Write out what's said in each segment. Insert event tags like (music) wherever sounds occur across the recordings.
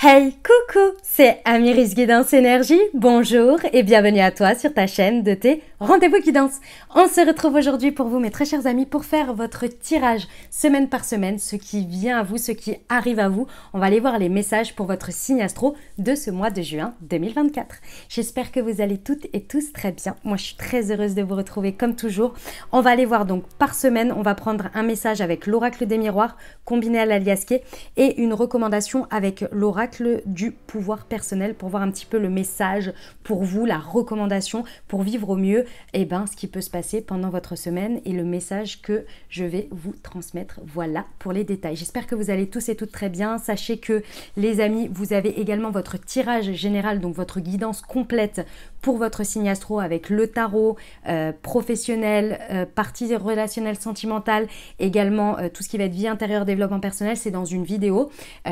Hey, coucou, c'est Amiris Guidance Énergie. Bonjour et bienvenue à toi sur ta chaîne de tes rendez-vous guidance. On se retrouve aujourd'hui pour vous, mes très chers amis, pour faire votre tirage semaine par semaine, ce qui vient à vous, ce qui arrive à vous. On va aller voir les messages pour votre signe astro de ce mois de juin 2024. J'espère que vous allez toutes et tous très bien. Moi, je suis très heureuse de vous retrouver comme toujours. On va aller voir donc par semaine, on va prendre un message avec l'oracle des miroirs combiné à l'aliasqué et une recommandation avec l'oracle du pouvoir personnel pour voir un petit peu le message pour vous, la recommandation pour vivre au mieux et eh ben, ce qui peut se passer pendant votre semaine et le message que je vais vous transmettre. Voilà pour les détails. J'espère que vous allez tous et toutes très bien. Sachez que les amis, vous avez également votre tirage général, donc votre guidance complète pour votre signe astro avec le tarot euh, professionnel, euh, partie relationnelle sentimentale, également euh, tout ce qui va être vie intérieure, développement personnel, c'est dans une vidéo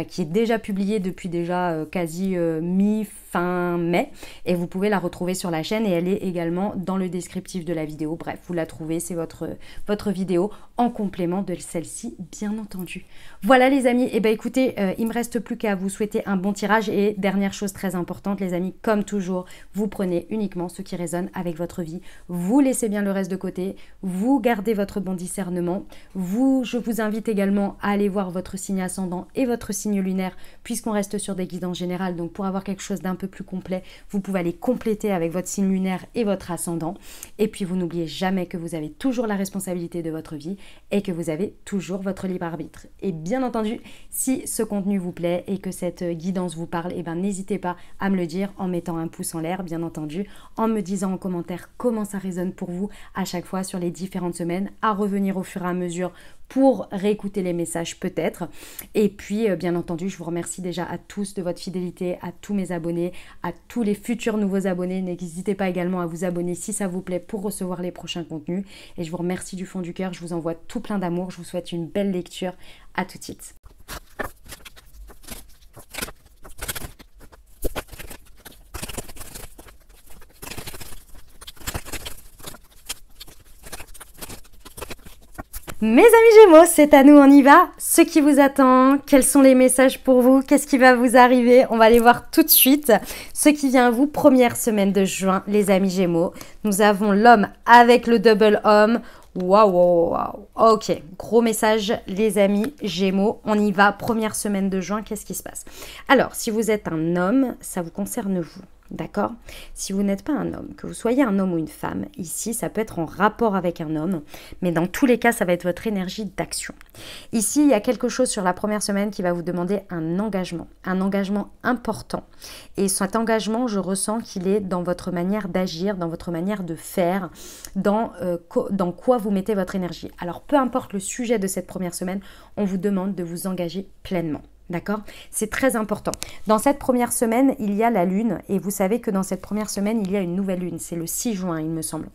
qui est déjà publiée depuis déjà euh, quasi euh, mi fin mai et vous pouvez la retrouver sur la chaîne et elle est également dans le descriptif de la vidéo. Bref, vous la trouvez, c'est votre, votre vidéo en complément de celle-ci, bien entendu. Voilà les amis, et bah écoutez, euh, il me reste plus qu'à vous souhaiter un bon tirage et dernière chose très importante les amis, comme toujours, vous prenez uniquement ce qui résonne avec votre vie, vous laissez bien le reste de côté, vous gardez votre bon discernement, vous, je vous invite également à aller voir votre signe ascendant et votre signe lunaire puisqu'on reste sur des guides en général, donc pour avoir quelque chose d'un peu plus complet, vous pouvez aller compléter avec votre signe lunaire et votre ascendant. Et puis vous n'oubliez jamais que vous avez toujours la responsabilité de votre vie et que vous avez toujours votre libre arbitre. Et bien entendu, si ce contenu vous plaît et que cette guidance vous parle, eh ben, n'hésitez pas à me le dire en mettant un pouce en l'air, bien entendu, en me disant en commentaire comment ça résonne pour vous à chaque fois sur les différentes semaines, à revenir au fur et à mesure pour réécouter les messages peut-être. Et puis, euh, bien entendu, je vous remercie déjà à tous de votre fidélité, à tous mes abonnés, à tous les futurs nouveaux abonnés. N'hésitez pas également à vous abonner si ça vous plaît pour recevoir les prochains contenus. Et je vous remercie du fond du cœur. Je vous envoie tout plein d'amour. Je vous souhaite une belle lecture. À tout de suite. Mes amis Gémeaux, c'est à nous, on y va. Ce qui vous attend, quels sont les messages pour vous, qu'est-ce qui va vous arriver, on va aller voir tout de suite. Ce qui vient à vous, première semaine de juin, les amis Gémeaux. Nous avons l'homme avec le double homme. Waouh, waouh, waouh. Ok, gros message, les amis Gémeaux. On y va, première semaine de juin, qu'est-ce qui se passe Alors, si vous êtes un homme, ça vous concerne vous. D'accord Si vous n'êtes pas un homme, que vous soyez un homme ou une femme, ici, ça peut être en rapport avec un homme, mais dans tous les cas, ça va être votre énergie d'action. Ici, il y a quelque chose sur la première semaine qui va vous demander un engagement, un engagement important. Et cet engagement, je ressens qu'il est dans votre manière d'agir, dans votre manière de faire, dans, euh, dans quoi vous mettez votre énergie. Alors, peu importe le sujet de cette première semaine, on vous demande de vous engager pleinement. D'accord C'est très important. Dans cette première semaine, il y a la Lune. Et vous savez que dans cette première semaine, il y a une nouvelle Lune. C'est le 6 juin, il me semble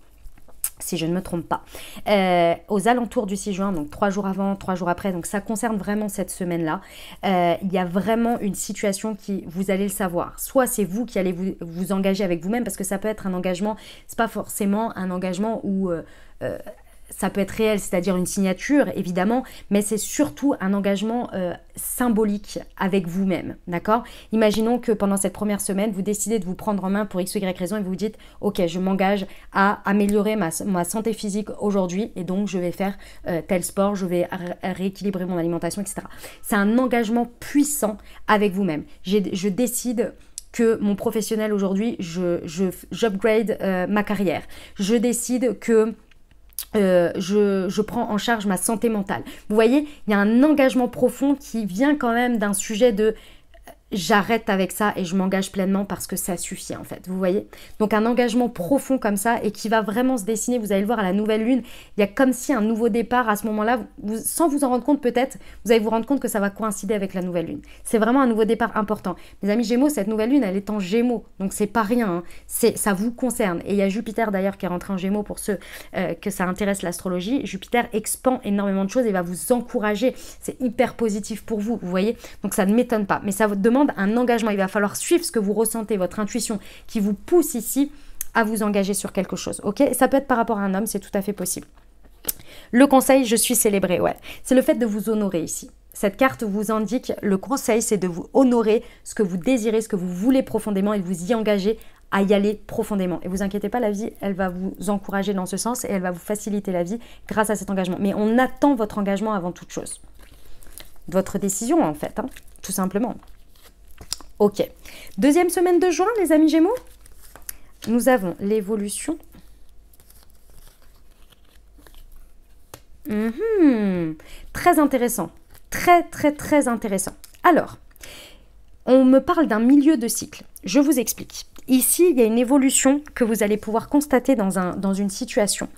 si je ne me trompe pas, euh, aux alentours du 6 juin, donc trois jours avant, trois jours après, donc ça concerne vraiment cette semaine-là, euh, il y a vraiment une situation qui, vous allez le savoir, soit c'est vous qui allez vous, engager avec vous-même, parce que ça peut être un engagement, c'est pas forcément un engagement où... Euh, ça peut être réel, c'est-à-dire une signature, évidemment, mais c'est surtout un engagement euh, symbolique avec vous-même, d'accord Imaginons que pendant cette première semaine, vous décidez de vous prendre en main pour x ou y raison et vous dites, ok, je m'engage à améliorer ma, santé physique aujourd'hui et donc je vais faire euh, tel sport, je vais rééquilibrer mon alimentation, etc. C'est un engagement puissant avec vous-même. Je décide que mon professionnel aujourd'hui, j'upgrade je, euh, ma carrière. Je décide que euh, je, je, prends en charge ma santé mentale. Vous voyez, il y a un engagement profond qui vient quand même d'un sujet de j'arrête avec ça et je m'engage pleinement parce que ça suffit en fait, vous voyez Donc un engagement profond comme ça et qui va vraiment se dessiner, vous allez le voir à la nouvelle lune, il y a comme si un nouveau départ à ce moment-là, sans vous en rendre compte peut-être, vous allez vous rendre compte que ça va coïncider avec la nouvelle lune. C'est vraiment un nouveau départ important. Mes amis Gémeaux, cette nouvelle lune, elle est en Gémeaux, donc c'est pas rien, hein. c'est ça vous concerne. Et il y a Jupiter d'ailleurs qui est rentré en Gémeaux pour ceux euh, que ça intéresse l'astrologie. Jupiter expand énormément de choses et va vous encourager, c'est hyper positif pour vous, vous voyez Donc ça ne m'étonne pas, mais ça vous demande un engagement. Il va falloir suivre ce que vous ressentez, votre intuition qui vous pousse ici à vous engager sur quelque chose. Ok Ça peut être par rapport à un homme, c'est tout à fait possible. Le conseil, je suis célébré, ouais. C'est le fait de vous honorer ici. Cette carte vous indique, le conseil, c'est de vous honorer ce que vous désirez, ce que vous voulez profondément et de vous y engager à y aller profondément. Et vous inquiétez pas, la vie, elle va vous encourager dans ce sens et elle va vous faciliter la vie grâce à cet engagement. Mais on attend votre engagement avant toute chose. Votre décision, en fait, hein, tout simplement. Ok. Deuxième semaine de juin, les amis Gémeaux. Nous avons l'évolution. Mhm. Très intéressant. Très, très, très intéressant. Alors, on me parle d'un milieu de cycle. Je vous explique. Ici, il y a une évolution que vous allez pouvoir constater dans, un, dans une situation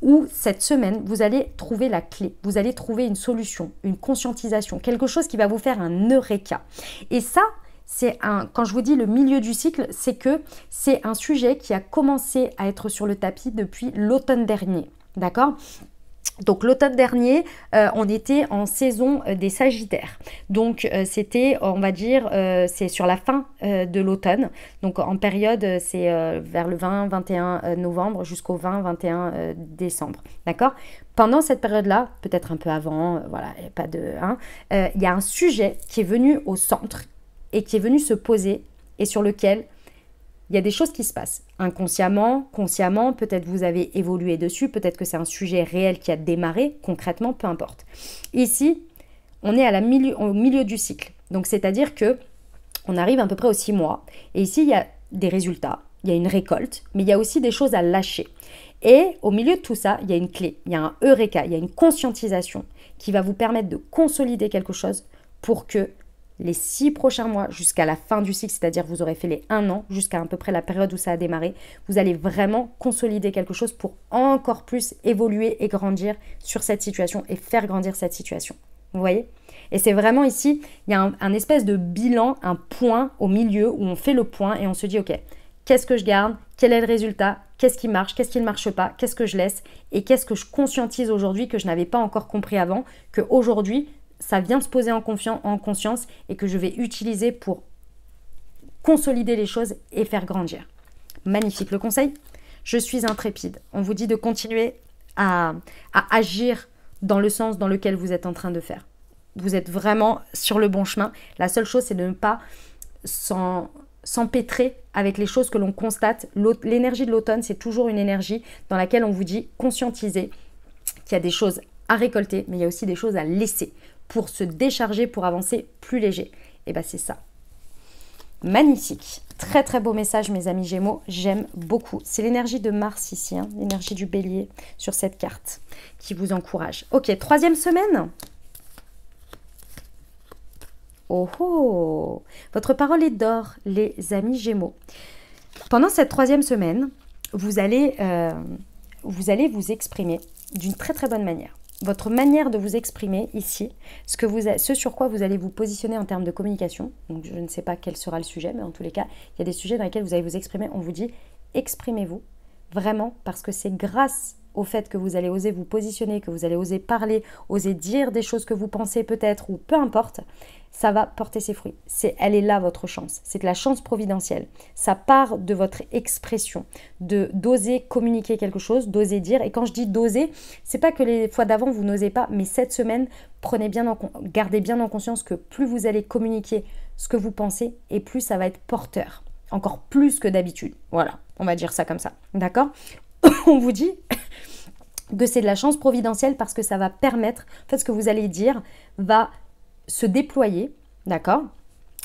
où cette semaine, vous allez trouver la clé, vous allez trouver une solution, une conscientisation, quelque chose qui va vous faire un eureka. Et ça, c'est un, quand je vous dis le milieu du cycle, c'est que c'est un sujet qui a commencé à être sur le tapis depuis l'automne dernier. D'accord donc l'automne dernier, euh, on était en saison euh, des Sagittaires. Donc euh, c'était, on va dire, c'est sur la fin de l'automne. Donc en période, c'est vers le 20-21 novembre jusqu'au 20-21 décembre. D'accord Pendant cette période-là, peut-être un peu avant, voilà, pas de... Hein, il y a un sujet qui est venu au centre, et qui est venu se poser et sur lequel il y a des choses qui se passent. Inconsciemment, consciemment, peut-être vous avez évolué dessus, peut-être que c'est un sujet réel qui a démarré, concrètement, peu importe. Ici, on est au milieu du cycle. Donc c'est-à-dire que on arrive à peu près aux six mois. Et ici, il y a des résultats, il y a une récolte, mais il y a aussi des choses à lâcher. Et au milieu de tout ça, il y a une clé, il y a un eureka, il y a une conscientisation qui va vous permettre de consolider quelque chose pour que les six prochains mois jusqu'à la fin du cycle, c'est-à-dire vous aurez fait les un an jusqu'à à peu près la période où ça a démarré, vous allez vraiment consolider quelque chose pour encore plus évoluer et grandir sur cette situation et faire grandir cette situation. Vous voyez Et c'est vraiment ici, il y a un, espèce de bilan, un point au milieu où on fait le point et on se dit, ok, qu'est-ce que je garde Quel est le résultat Qu'est-ce qui marche Qu'est-ce qui ne marche pas Qu'est-ce que je laisse Et qu'est-ce que je conscientise aujourd'hui que je n'avais pas encore compris avant Que aujourd'hui, ça vient se poser en, confiance, en conscience et que je vais utiliser pour consolider les choses et faire grandir. Magnifique le conseil. Je suis intrépide. On vous dit de continuer à, à agir dans le sens dans lequel vous êtes en train de faire. Vous êtes vraiment sur le bon chemin. La seule chose, c'est de ne pas s'empêtrer avec les choses que l'on constate. L'énergie de l'automne, c'est toujours une énergie dans laquelle on vous dit conscientiser qu'il y a des choses à récolter, mais il y a aussi des choses à laisser pour se décharger, pour avancer plus léger. Et bien bah, c'est ça. Magnifique. Très très beau message mes amis Gémeaux, j'aime beaucoup. C'est l'énergie de Mars ici, hein. l'énergie du bélier sur cette carte qui vous encourage. Ok, troisième semaine. Oh oh Votre parole est d'or les amis Gémeaux. Pendant cette troisième semaine, vous allez, euh, vous, allez vous exprimer d'une très très bonne manière votre manière de vous exprimer ici, ce, que vous ce sur quoi vous allez vous positionner en termes de communication. Donc je ne sais pas quel sera le sujet, mais en tous les cas, il y a des sujets dans lesquels vous allez vous exprimer. On vous dit exprimez-vous vraiment parce que c'est grâce au fait que vous allez oser vous positionner, que vous allez oser parler, oser dire des choses que vous pensez peut-être ou peu importe, ça va porter ses fruits. C'est elle est là votre chance, c'est de la chance providentielle. Ça part de votre expression, de d'oser communiquer quelque chose, d'oser dire et quand je dis d'oser, c'est pas que les fois d'avant vous n'osez pas, mais cette semaine, prenez bien en, gardez bien en conscience que plus vous allez communiquer ce que vous pensez et plus ça va être porteur encore plus que d'habitude. Voilà, on va dire ça comme ça. D'accord (laughs) on vous dit que c'est de la chance providentielle parce que ça va permettre, en fait, ce que vous allez dire va se déployer, d'accord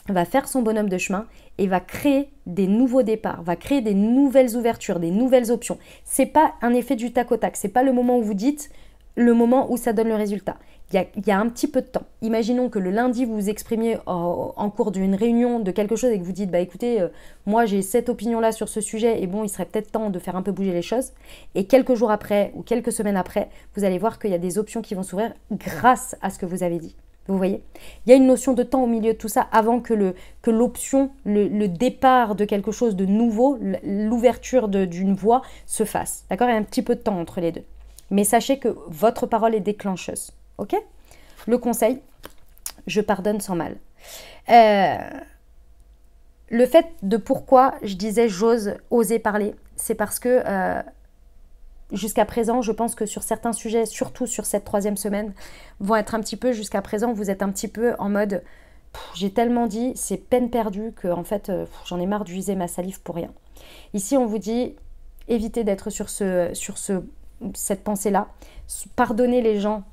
Va faire son bonhomme de chemin et va créer des nouveaux départs, va créer des nouvelles ouvertures, des nouvelles options. C'est pas un effet du tac au tac, c'est pas le moment où vous dites, le moment où ça donne le résultat il y, a, un petit peu de temps. Imaginons que le lundi, vous vous exprimiez en, cours d'une réunion de quelque chose et que vous dites, bah écoutez, euh, moi j'ai cette opinion-là sur ce sujet et bon, il serait peut-être temps de faire un peu bouger les choses. Et quelques jours après ou quelques semaines après, vous allez voir qu'il y a des options qui vont s'ouvrir grâce à ce que vous avez dit. Vous voyez Il y a une notion de temps au milieu de tout ça avant que, le, que l'option, le, départ de quelque chose de nouveau, l'ouverture d'une voie se fasse. D'accord Il y a un petit peu de temps entre les deux. Mais sachez que votre parole est déclencheuse. Ok Le conseil, je pardonne sans mal. Euh, le fait de pourquoi je disais j'ose oser parler, c'est parce que euh, jusqu'à présent, je pense que sur certains sujets, surtout sur cette troisième semaine, vont être un petit peu, jusqu'à présent, vous êtes un petit peu en mode j'ai tellement dit, c'est peine perdue que en fait euh, j'en ai marre d'user ma salive pour rien. Ici on vous dit évitez d'être sur ce sur ce cette pensée là, pardonnez les gens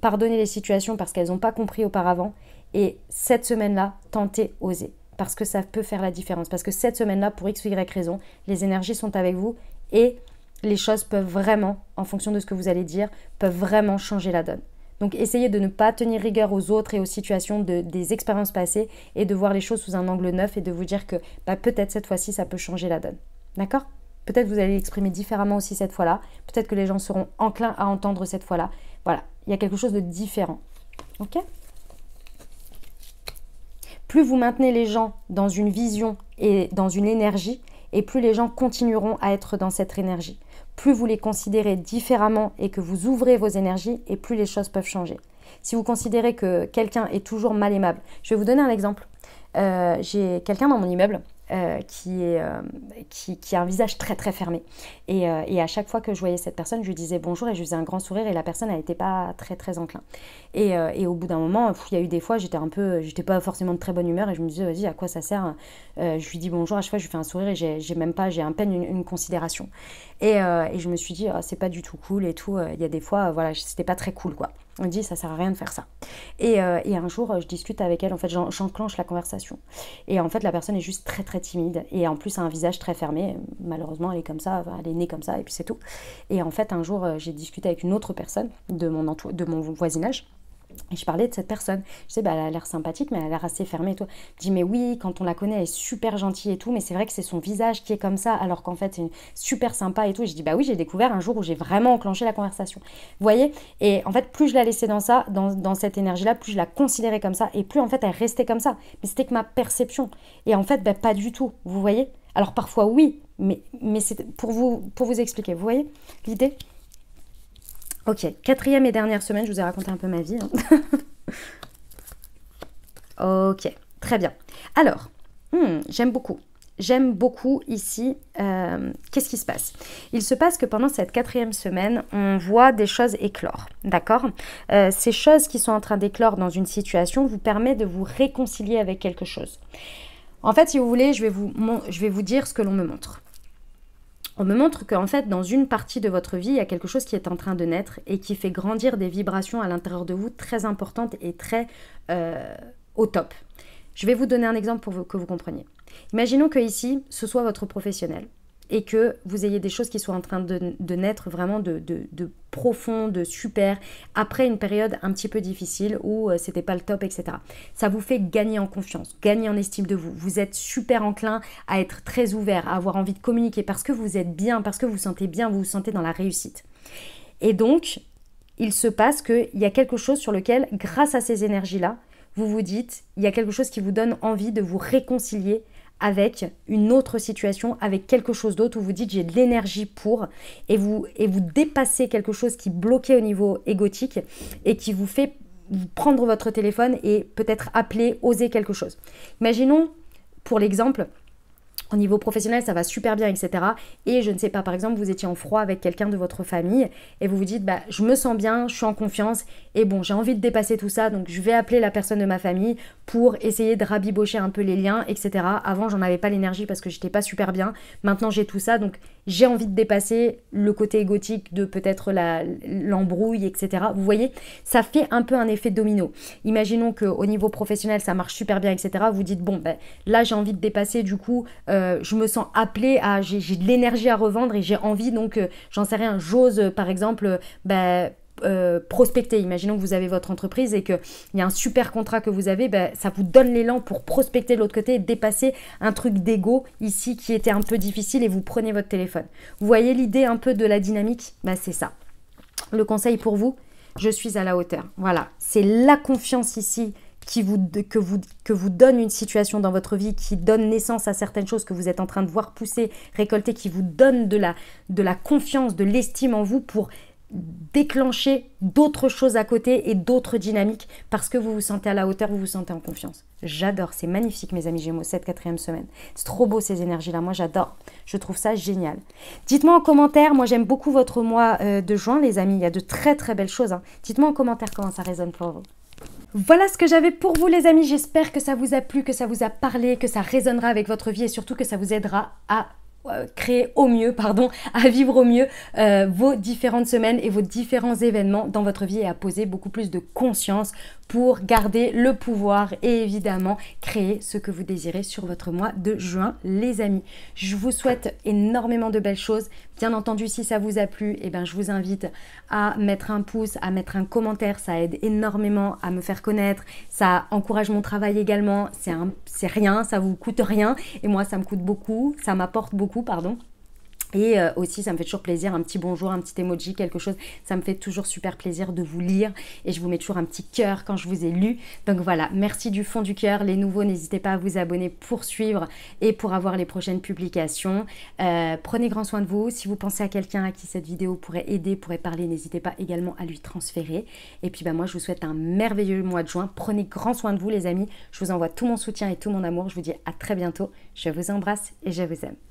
pardonner les situations parce qu'elles n'ont pas compris auparavant. Et cette semaine-là, tenter, oser. Parce que ça peut faire la différence. Parce que cette semaine-là, pour X ou Y raison, les énergies sont avec vous et les choses peuvent vraiment, en fonction de ce que vous allez dire, peuvent vraiment changer la donne. Donc essayez de ne pas tenir rigueur aux autres et aux situations de, des expériences passées et de voir les choses sous un angle neuf et de vous dire que bah, peut-être cette fois-ci ça peut changer la donne. D'accord Peut-être vous allez l'exprimer différemment aussi cette fois-là. Peut-être que les gens seront enclins à entendre cette fois-là. Voilà, il y a quelque chose de différent. Ok Plus vous maintenez les gens dans une vision et dans une énergie, et plus les gens continueront à être dans cette énergie. Plus vous les considérez différemment et que vous ouvrez vos énergies, et plus les choses peuvent changer. Si vous considérez que quelqu'un est toujours mal aimable, je vais vous donner un exemple. Euh, j'ai quelqu'un dans mon immeuble euh, euh, qui, qui, a un visage très très fermé. Euh, et, à chaque fois que je voyais cette personne, je lui disais bonjour et je faisais un grand sourire et la personne n'était pas très très enclin. Et, au bout d'un moment, il y a eu des fois, j'étais un peu, j'étais pas forcément de très bonne humeur et je me disais vas-y à quoi ça sert Je lui dis bonjour à chaque fois, je lui fais un sourire et j'ai même pas, j'ai à peine une, considération. Et, je me suis dit ah, c'est pas du tout cool et tout. Il y a des fois, voilà, c'était pas très cool quoi. On dit ça sert à rien de faire ça. Et, euh, un jour, euh, je discute avec elle, en fait, j'enclenche la conversation. Et en fait, la personne est juste très très timide et en plus a un visage très fermé. Malheureusement, elle est comme ça, elle est née comme ça et puis c'est tout. Et en fait, un jour, euh, j'ai discuté avec une autre personne de mon, de mon voisinage et je parlais de cette personne. Je disais, bah, elle a l'air sympathique, mais elle a l'air assez fermée et tout. Je dis, mais oui, quand on la connaît, elle est super gentille et tout, mais c'est vrai que c'est son visage qui est comme ça, alors qu'en fait, c'est super sympa et tout. Et je dis, bah oui, j'ai découvert un jour où j'ai vraiment enclenché la conversation. Vous voyez Et en fait, plus je la laissais dans ça, dans, dans cette énergie-là, plus je la considérais comme ça, et plus en fait, elle restait comme ça. Mais c'était que ma perception. Et en fait, bah, pas du tout, vous voyez Alors parfois, oui, mais, mais c'est pour vous, pour vous expliquer, vous voyez l'idée Ok, quatrième et dernière semaine, je vous ai raconté un peu ma vie. Hein. (laughs) ok, très bien. Alors, hmm, j'aime beaucoup. J'aime beaucoup ici. Euh, qu'est-ce qui se passe Il se passe que pendant cette quatrième semaine, on voit des choses éclore. D'accord euh, Ces choses qui sont en train d'éclore dans une situation vous permet de vous réconcilier avec quelque chose. En fait, si vous voulez, je vais vous, je vais vous dire ce que l'on me montre on me montre qu'en fait, dans une partie de votre vie, il y a quelque chose qui est en train de naître et qui fait grandir des vibrations à l'intérieur de vous très importantes et très euh, au top. Je vais vous donner un exemple pour que vous compreniez. Imaginons que ici, ce soit votre professionnel et que vous ayez des choses qui soient en train de, naître vraiment de, profond, de super, après une période un petit peu difficile où ce euh, c'était pas le top, etc. Ça vous fait gagner en confiance, gagner en estime de vous. Vous êtes super enclin à être très ouvert, à avoir envie de communiquer parce que vous êtes bien, parce que vous vous sentez bien, vous vous sentez dans la réussite. Et donc, il se passe qu'il y a quelque chose sur lequel, grâce à ces énergies-là, vous vous dites, il y a quelque chose qui vous donne envie de vous réconcilier avec une autre situation, avec quelque chose d'autre où vous dites j'ai de l'énergie pour et vous, et vous dépassez quelque chose qui bloquait au niveau égotique et qui vous fait prendre votre téléphone et peut-être appeler, oser quelque chose. Imaginons, pour l'exemple, au niveau professionnel, ça va super bien, etc. Et je ne sais pas, par exemple, vous étiez en froid avec quelqu'un de votre famille et vous vous dites, bah, je me sens bien, je suis en confiance et bon, j'ai envie de dépasser tout ça, donc je vais appeler la personne de ma famille pour essayer de rabibocher un peu les liens, etc. Avant, j'en avais pas l'énergie parce que j'étais pas super bien. Maintenant, j'ai tout ça, donc j'ai envie de dépasser le côté égotique de peut-être l'embrouille, etc. Vous voyez, ça fait un peu un effet domino. Imaginons qu'au niveau professionnel, ça marche super bien, etc. Vous dites, bon, ben, là, j'ai envie de dépasser, du coup, euh, je me sens appelé à, j'ai de l'énergie à revendre et j'ai envie, donc, euh, j'en sais rien, j'ose, par exemple, euh, ben, euh, prospecter. Imaginons que vous avez votre entreprise et qu'il y a un super contrat que vous avez, ben, ça vous donne l'élan pour prospecter de l'autre côté et dépasser un truc d'ego ici qui était un peu difficile et vous prenez votre téléphone. Vous voyez l'idée un peu de la dynamique Ben C'est ça. Le conseil pour vous, je suis à la hauteur. Voilà, c'est la confiance ici qui vous, que, vous, que vous donne une situation dans votre vie, qui donne naissance à certaines choses que vous êtes en train de voir pousser, récolter, qui vous donne de la, de la confiance, de l'estime en vous pour déclencher d'autres choses à côté et d'autres dynamiques parce que vous vous sentez à la hauteur, vous vous sentez en confiance. J'adore, c'est magnifique mes amis Gémeaux, cette quatrième semaine. C'est trop beau ces énergies-là, moi j'adore, je trouve ça génial. Dites-moi en commentaire, moi j'aime beaucoup votre mois euh, de juin les amis, il y a de très très belles choses. Hein. Dites-moi en commentaire comment ça résonne pour vous. Voilà ce que j'avais pour vous les amis, j'espère que ça vous a plu, que ça vous a parlé, que ça résonnera avec votre vie et surtout que ça vous aidera à euh, créer au mieux, pardon, (laughs) à vivre au mieux euh, vos différentes semaines et vos différents événements dans votre vie et à poser beaucoup plus de conscience pour garder le pouvoir et évidemment créer ce que vous désirez sur votre mois de juin, les amis. Je vous souhaite énormément de belles choses. Bien entendu, si ça vous a plu, et eh ben, je vous invite à mettre un pouce, à mettre un commentaire. Ça aide énormément à me faire connaître. Ça encourage mon travail également. C'est rien, ça vous coûte rien. Et moi, ça me coûte beaucoup. Ça m'apporte beaucoup pardon. Et euh, aussi, ça me fait toujours plaisir, un petit bonjour, un petit emoji, quelque chose. Ça me fait toujours super plaisir de vous lire. Et je vous mets toujours un petit cœur quand je vous ai lu. Donc voilà, merci du fond du cœur. Les nouveaux, n'hésitez pas à vous abonner pour suivre et pour avoir les prochaines publications. Euh, prenez grand soin de vous. Si vous pensez à quelqu'un à qui cette vidéo pourrait aider, pourrait parler, n'hésitez pas également à lui transférer. Et puis bah, moi, je vous souhaite un merveilleux mois de juin. Prenez grand soin de vous, les amis. Je vous envoie tout mon soutien et tout mon amour. Je vous dis à très bientôt. Je vous embrasse et je vous aime.